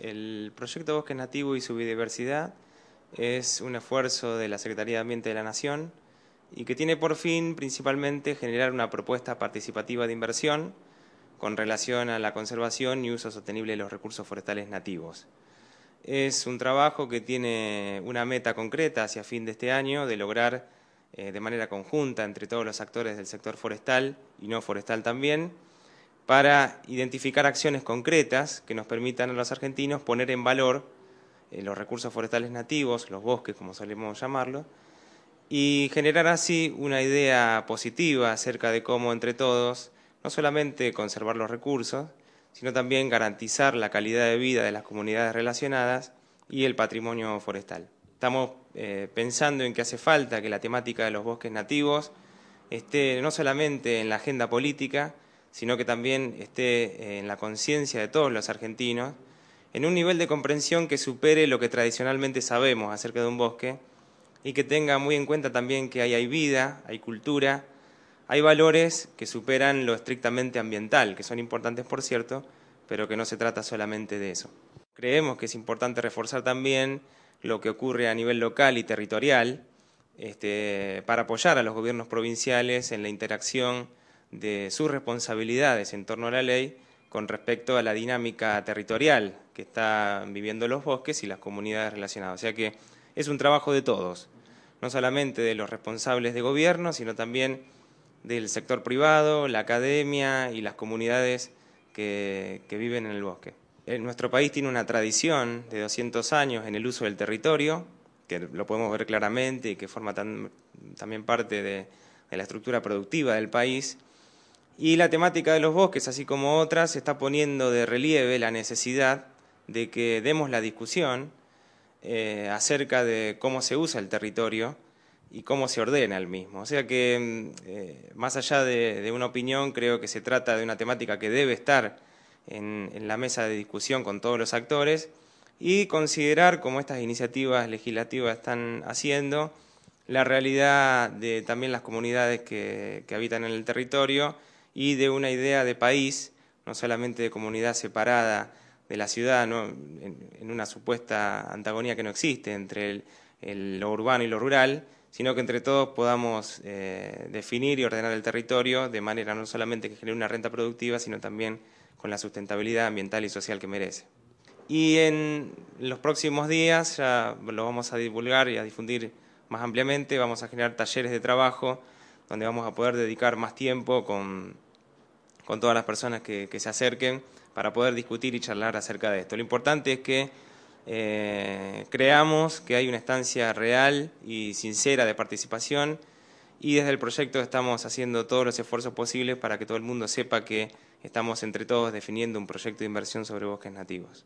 El proyecto Bosque Nativo y su Biodiversidad es un esfuerzo de la Secretaría de Ambiente de la Nación y que tiene por fin principalmente generar una propuesta participativa de inversión con relación a la conservación y uso sostenible de los recursos forestales nativos. Es un trabajo que tiene una meta concreta hacia fin de este año de lograr eh, de manera conjunta entre todos los actores del sector forestal y no forestal también, para identificar acciones concretas que nos permitan a los argentinos poner en valor eh, los recursos forestales nativos, los bosques, como solemos llamarlos, y generar así una idea positiva acerca de cómo entre todos, no solamente conservar los recursos, sino también garantizar la calidad de vida de las comunidades relacionadas y el patrimonio forestal. Estamos eh, pensando en que hace falta que la temática de los bosques nativos esté no solamente en la agenda política, sino que también esté eh, en la conciencia de todos los argentinos, en un nivel de comprensión que supere lo que tradicionalmente sabemos acerca de un bosque y que tenga muy en cuenta también que ahí hay vida, hay cultura, hay valores que superan lo estrictamente ambiental, que son importantes por cierto, pero que no se trata solamente de eso. Creemos que es importante reforzar también lo que ocurre a nivel local y territorial este, para apoyar a los gobiernos provinciales en la interacción de sus responsabilidades en torno a la ley con respecto a la dinámica territorial que están viviendo los bosques y las comunidades relacionadas. O sea que es un trabajo de todos, no solamente de los responsables de gobierno, sino también del sector privado, la academia y las comunidades que, viven en el bosque. Eh, nuestro país tiene una tradición de 200 años en el uso del territorio, que lo podemos ver claramente y que forma también parte de la estructura productiva del país y la temática de los bosques, así como otras, está poniendo de relieve la necesidad de que demos la discusión eh, acerca de cómo se usa el territorio y cómo se ordena el mismo. O sea que, mm, eh, más allá de, una opinión, creo que se trata de una temática que debe estar en, la mesa de discusión con todos los actores y considerar, como estas iniciativas legislativas están haciendo, la realidad de también las comunidades que, que habitan en el territorio y de una idea de país, no solamente de comunidad separada de la ciudad, ¿no? en, una supuesta antagonía que no existe entre lo urbano y lo rural, sino que entre todos podamos eh, definir y ordenar el territorio de manera no solamente que genere una renta productiva, sino también con la sustentabilidad ambiental y social que merece. Y en los próximos días ya lo vamos a divulgar y a difundir más ampliamente, vamos a generar talleres de trabajo donde vamos a poder dedicar más tiempo con, todas las personas que, se acerquen para poder discutir y charlar acerca de esto. Lo importante es que eh, creamos que hay una estancia real y sincera de participación y desde el proyecto estamos haciendo todos los esfuerzos posibles para que todo el mundo sepa que estamos entre todos definiendo un proyecto de inversión sobre bosques nativos.